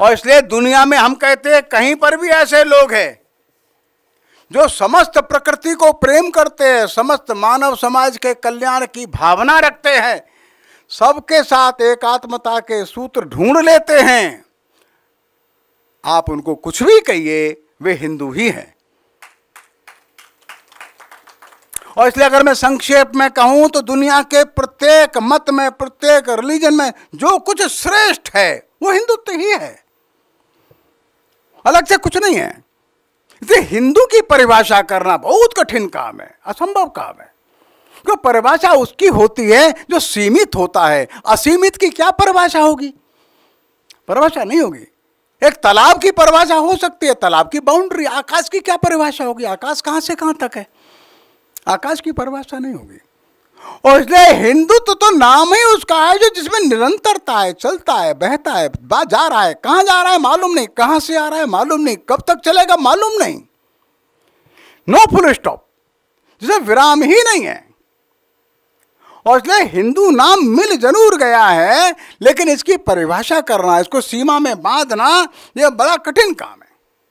और इसलिए दुनिया में हम कहते हैं कहीं पर भी ऐसे लोग हैं जो समस्त प्रकृति को प्रेम करते हैं समस्त मानव समाज के कल्याण की भावना रखते हैं सबके साथ एकात्मता के सूत्र ढूंढ लेते हैं आप उनको कुछ भी कहिए वे हिंदू ही हैं और इसलिए अगर मैं संक्षेप में कहूं तो दुनिया के प्रत्येक मत में प्रत्येक रिलीजन में जो कुछ श्रेष्ठ है वो हिंदुत्व ही है अलग से कुछ नहीं है इसलिए हिंदू की परिभाषा करना बहुत कठिन काम है असंभव काम है जो परिभाषा उसकी होती है जो सीमित होता है असीमित की क्या परिभाषा होगी परिभाषा नहीं होगी एक तालाब की परिभाषा हो सकती है तालाब की बाउंड्री आकाश की क्या परिभाषा होगी आकाश कहां से कहां तक है आकाश की परिभाषा नहीं होगी और इसलिए हिंदुत्व तो, तो नाम ही उसका है जो जिसमें निरंतरता है चलता है बहता है बा जा रहा है कहां जा रहा है मालूम नहीं कहां से आ रहा है मालूम नहीं कब तक चलेगा मालूम नहीं नो फुल स्टॉप जिसे विराम ही नहीं है और इसलिए हिंदू नाम मिल जरूर गया है लेकिन इसकी परिभाषा करना इसको सीमा में बांधना यह बड़ा कठिन काम है